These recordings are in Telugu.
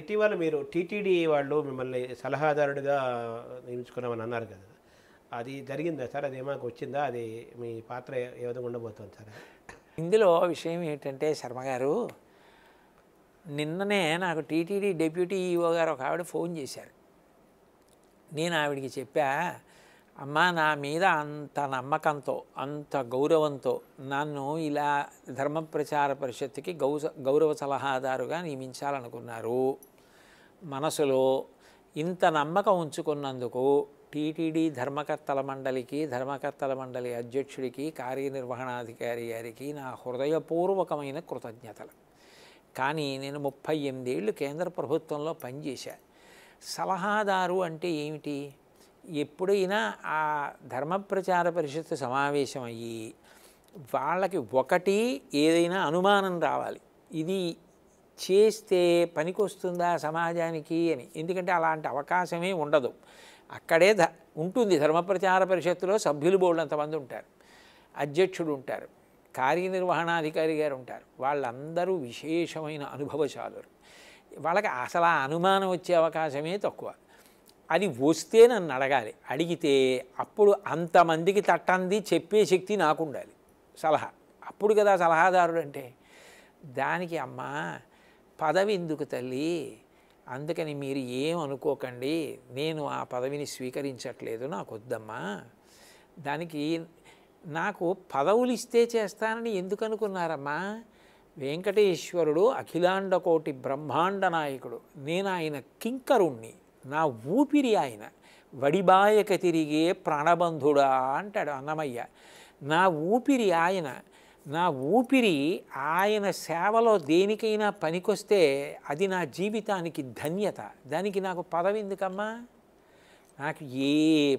ఇటీవల మీరు టీటీడీ వాళ్ళు మిమ్మల్ని సలహాదారుడిగా నియమించుకున్నామని అన్నారు కదా అది జరిగిందా సార్ అది ఏమాకు వచ్చిందా అది మీ పాత్ర ఏ విధంగా ఉండబోతుంది సార్ ఇందులో విషయం ఏంటంటే శర్మ గారు నిన్ననే నాకు టీటీడీ డెప్యూటీ ఈఓ గారు ఒక ఆవిడ ఫోన్ చేశారు నేను ఆవిడికి చెప్పా అమ్మ నా మీద అంత నమ్మకంతో అంత గౌరవంతో నన్ను ఇలా ధర్మ ప్రచార పరిషత్తుకి గౌ గౌరవ సలహాదారుగా నియమించాలనుకున్నారు మనసులో ఇంత నమ్మకం ఉంచుకున్నందుకు టీటీడీ ధర్మకర్తల మండలికి ధర్మకర్తల మండలి అధ్యక్షుడికి కార్యనిర్వహణాధికారి గారికి నా హృదయపూర్వకమైన కృతజ్ఞతలు కానీ నేను ముప్పై ఎనిమిదేళ్ళు కేంద్ర ప్రభుత్వంలో పనిచేశాను సలహాదారు అంటే ఏమిటి ఎప్పుడైనా ఆ ధర్మ ప్రచార పరిషత్ సమావేశం అయ్యి వాళ్ళకి ఒకటి ఏదైనా అనుమానం రావాలి ఇది చేస్తే పనికొస్తుందా సమాజానికి అని ఎందుకంటే అలాంటి అవకాశమే ఉండదు అక్కడే ఉంటుంది ధర్మప్రచార పరిషత్తులో సభ్యులు అంతమంది ఉంటారు అధ్యక్షుడు ఉంటారు కార్యనిర్వహణాధికారి గారు ఉంటారు వాళ్ళందరూ విశేషమైన అనుభవశాలు వాళ్ళకి అసలు ఆ అనుమానం వచ్చే అవకాశమే తక్కువ అది వస్తే నన్ను అడగాలి అడిగితే అప్పుడు అంతమందికి తట్టంది చెప్పే శక్తి నాకు ఉండాలి సలహా అప్పుడు కదా సలహాదారుడు అంటే దానికి అమ్మా పదవి ఎందుకు తల్లి అందుకని మీరు ఏం అనుకోకండి నేను ఆ పదవిని స్వీకరించట్లేదు నాకు వద్దమ్మా దానికి నాకు పదవులు ఇస్తే చేస్తానని ఎందుకు అనుకున్నారమ్మా వెంకటేశ్వరుడు కోటి బ్రహ్మాండ నాయకుడు నేను ఆయన కింకరుణ్ణి నా ఊపిరి ఆయన వడిబాయక తిరిగే ప్రాణబంధుడా అంటాడు అన్నమయ్య నా ఊపిరి ఆయన నా ఊపిరి ఆయన సేవలో దేనికైనా పనికొస్తే అది నా జీవితానికి ధన్యత దానికి నాకు పదవి ఎందుకమ్మా నాకు ఏ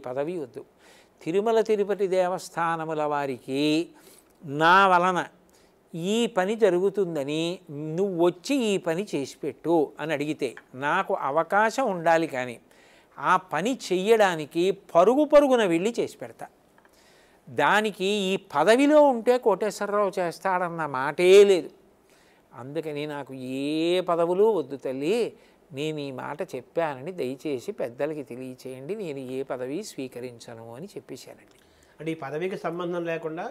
పదవి వద్దు తిరుమల తిరుపతి దేవస్థానముల వారికి నా వలన ఈ పని జరుగుతుందని నువ్వు వచ్చి ఈ పని చేసిపెట్టు అని అడిగితే నాకు అవకాశం ఉండాలి కానీ ఆ పని చెయ్యడానికి పరుగు పరుగున వెళ్ళి చేసి పెడతా దానికి ఈ పదవిలో ఉంటే కోటేశ్వరరావు చేస్తాడన్న మాటే లేదు అందుకని నాకు ఏ పదవులు వద్దు తల్లి నేను ఈ మాట చెప్పానని దయచేసి పెద్దలకి తెలియచేయండి నేను ఏ పదవి స్వీకరించను అని చెప్పేశానండి అంటే ఈ పదవికి సంబంధం లేకుండా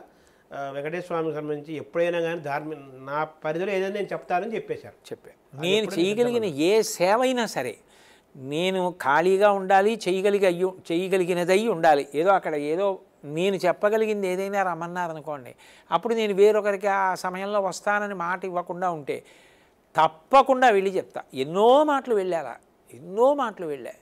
స్వామికి సంబంధించి ఎప్పుడైనా కానీ ధార్మి నా పరిధిలో ఏదైనా నేను చెప్తానని చెప్పేశారు చెప్పాను నేను చేయగలిగిన ఏ సేవ అయినా సరే నేను ఖాళీగా ఉండాలి చేయగలిగి అయ్యి చేయగలిగినదై ఉండాలి ఏదో అక్కడ ఏదో నేను చెప్పగలిగింది ఏదైనా రమ్మన్నారనుకోండి అప్పుడు నేను వేరొకరికి ఆ సమయంలో వస్తానని మాట ఇవ్వకుండా ఉంటే తప్పకుండా వెళ్ళి చెప్తా ఎన్నో మాటలు వెళ్ళాలా ఎన్నో మాటలు వెళ్ళా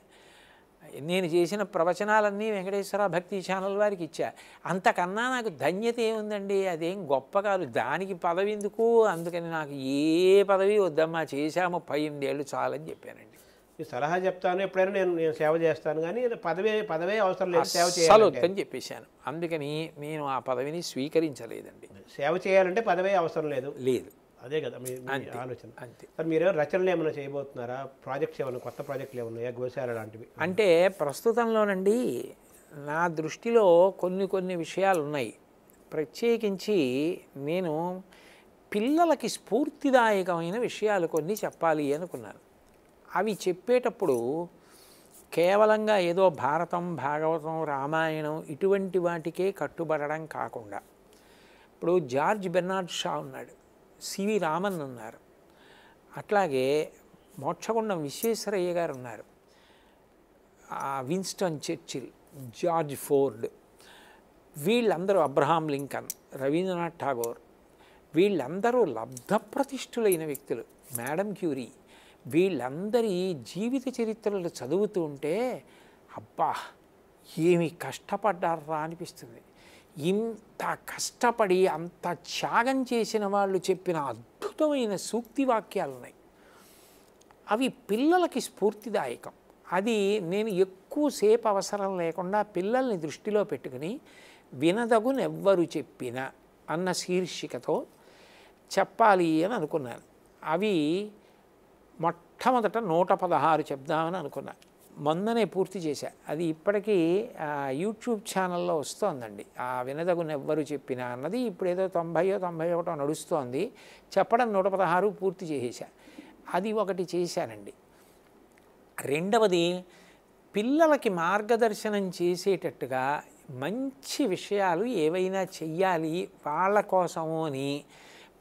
నేను చేసిన ప్రవచనాలన్నీ వెంకటేశ్వర భక్తి ఛానల్ వారికి ఇచ్చా అంతకన్నా నాకు ధన్యత ఏముందండి అదేం గొప్ప కాదు దానికి పదవి ఎందుకు అందుకని నాకు ఏ పదవి వద్దమ్మా చేశాము పై ఎనిమిదేళ్ళు చాలని చెప్పానండి ఈ సలహా చెప్తాను ఎప్పుడైనా నేను నేను సేవ చేస్తాను కానీ పదవే పదవే అవసరం లేదు సేవ అని చెప్పేశాను అందుకని నేను ఆ పదవిని స్వీకరించలేదండి సేవ చేయాలంటే పదవే అవసరం లేదు లేదు అదే కదా మీ ఆలోచన అంతే సార్ మీరు రచనలు ఏమైనా చేయబోతున్నారా ప్రాజెక్ట్స్ ఏమైనా కొత్త ప్రాజెక్టులు ఏమన్నాయా గోశాల లాంటివి అంటే ప్రస్తుతంలోనండి నా దృష్టిలో కొన్ని కొన్ని విషయాలు ఉన్నాయి ప్రత్యేకించి నేను పిల్లలకి స్ఫూర్తిదాయకమైన విషయాలు కొన్ని చెప్పాలి అనుకున్నాను అవి చెప్పేటప్పుడు కేవలంగా ఏదో భారతం భాగవతం రామాయణం ఇటువంటి వాటికే కట్టుబడడం కాకుండా ఇప్పుడు జార్జ్ బెర్నార్డ్ షా ఉన్నాడు సివి రామన్ ఉన్నారు అట్లాగే మోక్షగుండం విశ్వేశ్వరయ్య గారు ఉన్నారు విన్స్టన్ చర్చిల్ జార్జ్ ఫోర్డ్ వీళ్ళందరూ అబ్రహాం లింకన్ రవీంద్రనాథ్ ఠాగోర్ వీళ్ళందరూ ప్రతిష్ఠులైన వ్యక్తులు మేడం క్యూరీ వీళ్ళందరి జీవిత చరిత్రలు చదువుతూ ఉంటే అబ్బా ఏమి కష్టపడ్డారా అనిపిస్తుంది ఇంత కష్టపడి అంత త్యాగం చేసిన వాళ్ళు చెప్పిన అద్భుతమైన సూక్తి వాక్యాలు ఉన్నాయి అవి పిల్లలకి స్ఫూర్తిదాయకం అది నేను ఎక్కువసేపు అవసరం లేకుండా పిల్లల్ని దృష్టిలో పెట్టుకుని వినదగునెవ్వరు చెప్పిన అన్న శీర్షికతో చెప్పాలి అని అనుకున్నాను అవి మొట్టమొదట నూట పదహారు చెప్దామని అనుకున్నా మొన్ననే పూర్తి చేశా అది ఇప్పటికీ యూట్యూబ్ ఛానల్లో వస్తోందండి ఆ వినదగుని ఎవ్వరు చెప్పినా అన్నది ఇప్పుడు ఏదో తొంభైయో తొంభై ఒకటో నడుస్తోంది చెప్పడం నూట పదహారు పూర్తి చేసేసా అది ఒకటి చేశానండి రెండవది పిల్లలకి మార్గదర్శనం చేసేటట్టుగా మంచి విషయాలు ఏవైనా చెయ్యాలి వాళ్ళ కోసము అని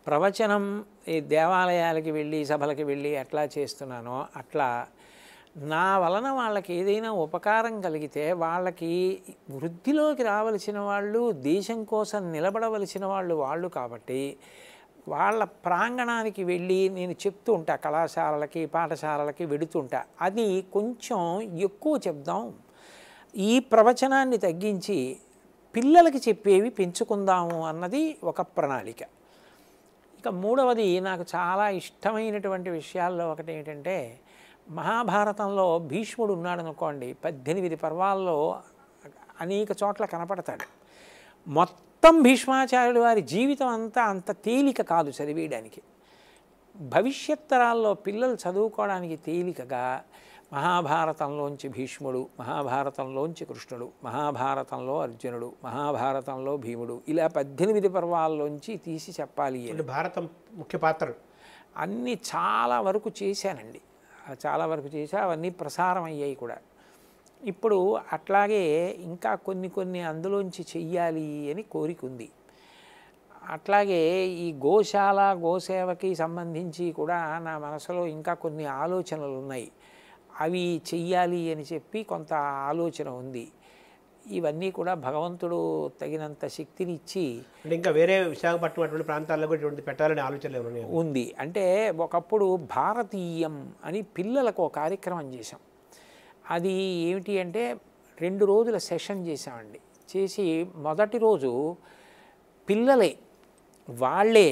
ప్రవచనం ఈ దేవాలయాలకి వెళ్ళి సభలకి వెళ్ళి ఎట్లా చేస్తున్నానో అట్లా నా వలన వాళ్ళకి ఏదైనా ఉపకారం కలిగితే వాళ్ళకి వృద్ధిలోకి రావలసిన వాళ్ళు దేశం కోసం నిలబడవలసిన వాళ్ళు వాళ్ళు కాబట్టి వాళ్ళ ప్రాంగణానికి వెళ్ళి నేను చెప్తూ ఉంటా కళాశాలలకి పాఠశాలలకి వెడుతుంటా అది కొంచెం ఎక్కువ చెప్దాం ఈ ప్రవచనాన్ని తగ్గించి పిల్లలకి చెప్పేవి పెంచుకుందాము అన్నది ఒక ప్రణాళిక ఇక మూడవది నాకు చాలా ఇష్టమైనటువంటి విషయాల్లో ఒకటి ఏంటంటే మహాభారతంలో భీష్ముడు ఉన్నాడు అనుకోండి పద్దెనిమిది పర్వాల్లో అనేక చోట్ల కనపడతాడు మొత్తం భీష్మాచార్యుడు వారి జీవితం అంతా అంత తేలిక కాదు చదివేయడానికి భవిష్యత్ తరాల్లో పిల్లలు చదువుకోవడానికి తేలికగా మహాభారతంలోంచి భీష్ముడు మహాభారతంలోంచి కృష్ణుడు మహాభారతంలో అర్జునుడు మహాభారతంలో భీముడు ఇలా పద్దెనిమిది పర్వాల్లోంచి తీసి చెప్పాలి భారతం ముఖ్య పాత్రలు అన్నీ చాలా వరకు చేశానండి చాలా వరకు చేసి అవన్నీ ప్రసారం అయ్యాయి కూడా ఇప్పుడు అట్లాగే ఇంకా కొన్ని కొన్ని అందులోంచి చెయ్యాలి అని కోరిక ఉంది అట్లాగే ఈ గోశాల గోసేవకి సంబంధించి కూడా నా మనసులో ఇంకా కొన్ని ఆలోచనలు ఉన్నాయి అవి చెయ్యాలి అని చెప్పి కొంత ఆలోచన ఉంది ఇవన్నీ కూడా భగవంతుడు తగినంత శక్తిని ఇచ్చి ఇంకా వేరే విశాఖపట్నం అటువంటి ప్రాంతాల్లో కూడా పెట్టాలని ఆలోచన ఉంది అంటే ఒకప్పుడు భారతీయం అని పిల్లలకు ఒక కార్యక్రమం చేశాం అది ఏమిటి అంటే రెండు రోజుల సెషన్ చేశామండి చేసి మొదటి రోజు పిల్లలే వాళ్ళే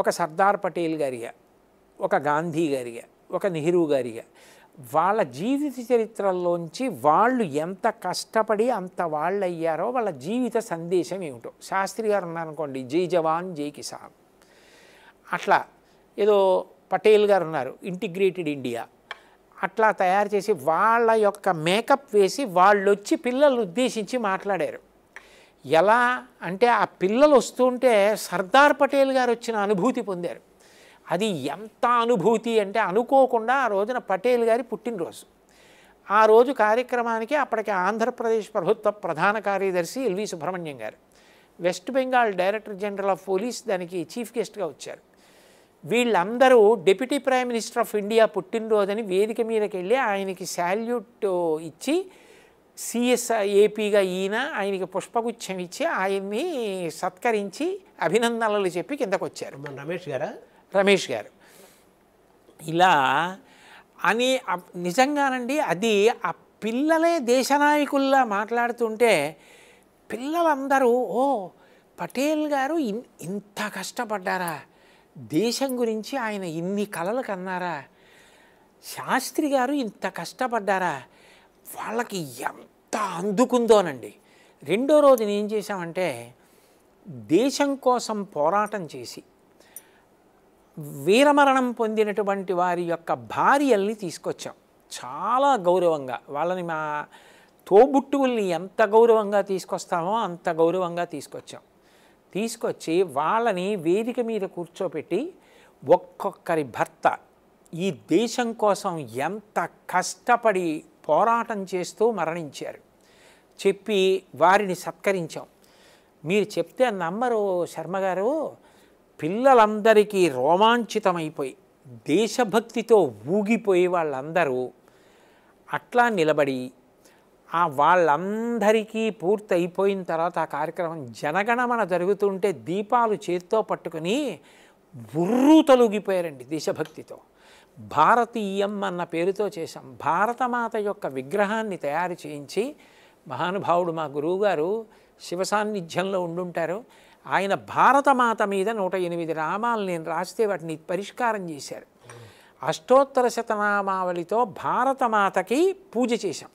ఒక సర్దార్ పటేల్ గారిగా ఒక గాంధీ గారిగా ఒక నెహ్రూ గారిగా వాళ్ళ జీవిత చరిత్రలోంచి వాళ్ళు ఎంత కష్టపడి అంత వాళ్ళు అయ్యారో వాళ్ళ జీవిత సందేశం ఏమిటో శాస్త్రి గారు ఉన్నారనుకోండి జై జవాన్ జై కిసాన్ అట్లా ఏదో పటేల్ గారు ఉన్నారు ఇంటిగ్రేటెడ్ ఇండియా అట్లా తయారు చేసి వాళ్ళ యొక్క మేకప్ వేసి వాళ్ళు వచ్చి పిల్లలు ఉద్దేశించి మాట్లాడారు ఎలా అంటే ఆ పిల్లలు వస్తుంటే సర్దార్ పటేల్ గారు వచ్చిన అనుభూతి పొందారు అది ఎంత అనుభూతి అంటే అనుకోకుండా ఆ రోజున పటేల్ గారి పుట్టినరోజు ఆ రోజు కార్యక్రమానికి అప్పటికి ఆంధ్రప్రదేశ్ ప్రభుత్వ ప్రధాన కార్యదర్శి ఎల్వి సుబ్రహ్మణ్యం గారు West Bengal director general of police దానికి చీఫ్ గెస్ట్గా వచ్చారు వీళ్ళందరూ deputy prime minister of India పుట్టినరోజని వేదిక మీదకి వెళ్ళి ఆయనకి శాల్యూట్ ఇచ్చి సిఎస్ ఏపీగా ఈయన ఆయనకి పుష్పగుచ్చం ఇచ్చి ఆయన్ని సత్కరించి అభినందనలు చెప్పి కిందకు వచ్చారు రమేష్ గారా రమేష్ గారు ఇలా అని నిజంగానండి అది ఆ పిల్లలే దేశనాయకుల్లా మాట్లాడుతుంటే పిల్లలందరూ ఓ పటేల్ గారు ఇంత కష్టపడ్డారా దేశం గురించి ఆయన ఇన్ని కలలు కన్నారా శాస్త్రి గారు ఇంత కష్టపడ్డారా వాళ్ళకి ఎంత అందుకుందోనండి రెండో రోజున ఏం చేశామంటే దేశం కోసం పోరాటం చేసి వీరమరణం పొందినటువంటి వారి యొక్క భార్యల్ని తీసుకొచ్చాం చాలా గౌరవంగా వాళ్ళని మా తోబుట్టువుల్ని ఎంత గౌరవంగా తీసుకొస్తామో అంత గౌరవంగా తీసుకొచ్చాం తీసుకొచ్చి వాళ్ళని వేదిక మీద కూర్చోపెట్టి ఒక్కొక్కరి భర్త ఈ దేశం కోసం ఎంత కష్టపడి పోరాటం చేస్తూ మరణించారు చెప్పి వారిని సత్కరించాం మీరు చెప్తే నమ్మరు శర్మగారు పిల్లలందరికీ రోమాంచితమైపోయి దేశభక్తితో ఊగిపోయి వాళ్ళందరూ అట్లా నిలబడి ఆ వాళ్ళందరికీ పూర్తి అయిపోయిన తర్వాత ఆ కార్యక్రమం జనగణమన జరుగుతుంటే దీపాలు చేతితో పట్టుకుని బుర్రు తొలగిపోయారండి దేశభక్తితో భారతీయం అన్న పేరుతో చేశాం భారతమాత యొక్క విగ్రహాన్ని తయారు చేయించి మహానుభావుడు మా గురువుగారు శివ సాన్నిధ్యంలో ఉండుంటారు ఆయన భారతమాత మీద నూట ఎనిమిది రామాలు నేను రాస్తే వాటిని పరిష్కారం చేశారు అష్టోత్తర శతనామావళితో భారతమాతకి పూజ చేశాం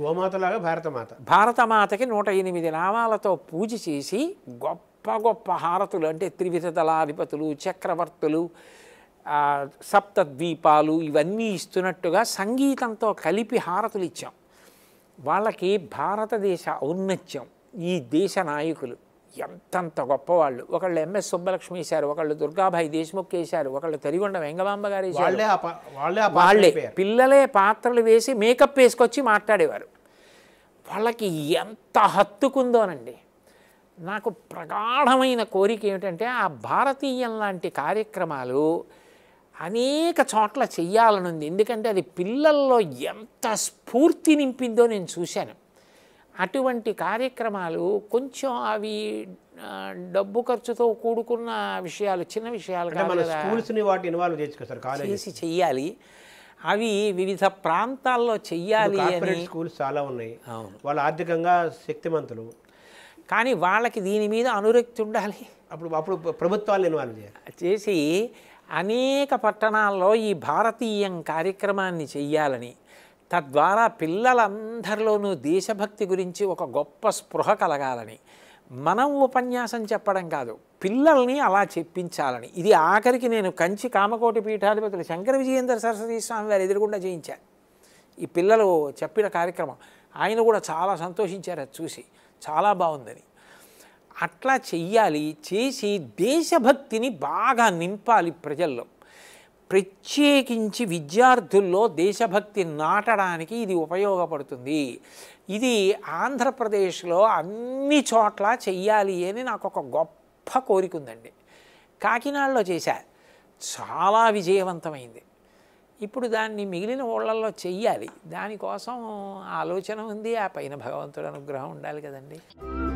గోమాతలాగా భారతమాత భారతమాతకి నూట ఎనిమిది రామాలతో పూజ చేసి గొప్ప గొప్ప హారతులు అంటే త్రివిధ దళాధిపతులు చక్రవర్తులు సప్తద్వీపాలు ఇవన్నీ ఇస్తున్నట్టుగా సంగీతంతో కలిపి హారతులు ఇచ్చాం వాళ్ళకి భారతదేశ ఔన్నత్యం ఈ దేశ నాయకులు ఎంతంత గొప్పవాళ్ళు ఒకళ్ళు ఎంఎస్ సుబ్బలక్ష్మి వేశారు ఒకళ్ళు దుర్గాభాయ్ దేశ్ముఖ్ వేశారు ఒకళ్ళు తరిగొండ వెంగమాంబ గారు వేశారు వాళ్ళే పిల్లలే పాత్రలు వేసి మేకప్ వేసుకొచ్చి మాట్లాడేవారు వాళ్ళకి ఎంత హత్తుకుందోనండి నాకు ప్రగాఢమైన కోరిక ఏమిటంటే ఆ భారతీయం లాంటి కార్యక్రమాలు అనేక చోట్ల చెయ్యాలనుంది ఎందుకంటే అది పిల్లల్లో ఎంత స్ఫూర్తి నింపిందో నేను చూశాను అటువంటి కార్యక్రమాలు కొంచెం అవి డబ్బు ఖర్చుతో కూడుకున్న విషయాలు చిన్న విషయాలు చేసి చెయ్యాలి అవి వివిధ ప్రాంతాల్లో చెయ్యాలి స్కూల్స్ చాలా ఉన్నాయి వాళ్ళు ఆర్థికంగా శక్తిమంతులు కానీ వాళ్ళకి దీని మీద అనురక్తి ఉండాలి అప్పుడు అప్పుడు ప్రభుత్వాలు ఇన్వాల్వ్ చేయాలి చేసి అనేక పట్టణాల్లో ఈ భారతీయం కార్యక్రమాన్ని చెయ్యాలని తద్వారా పిల్లలందరిలోనూ దేశభక్తి గురించి ఒక గొప్ప స్పృహ కలగాలని మనం ఉపన్యాసం చెప్పడం కాదు పిల్లల్ని అలా చెప్పించాలని ఇది ఆఖరికి నేను కంచి కామకోటి పీఠాధిపతులు శంకర విజయేంద్ర సరస్వతి స్వామి వారు ఎదురుకుండా చేయించారు ఈ పిల్లలు చెప్పిన కార్యక్రమం ఆయన కూడా చాలా సంతోషించారు అది చూసి చాలా బాగుందని అట్లా చెయ్యాలి చేసి దేశభక్తిని బాగా నింపాలి ప్రజల్లో ప్రత్యేకించి విద్యార్థుల్లో దేశభక్తి నాటడానికి ఇది ఉపయోగపడుతుంది ఇది ఆంధ్రప్రదేశ్లో అన్ని చోట్ల చెయ్యాలి అని నాకు ఒక గొప్ప కోరిక ఉందండి కాకినాడలో చేశా చాలా విజయవంతమైంది ఇప్పుడు దాన్ని మిగిలిన ఊళ్ళల్లో చెయ్యాలి దానికోసం ఆలోచన ఉంది ఆ పైన భగవంతుడు అనుగ్రహం ఉండాలి కదండీ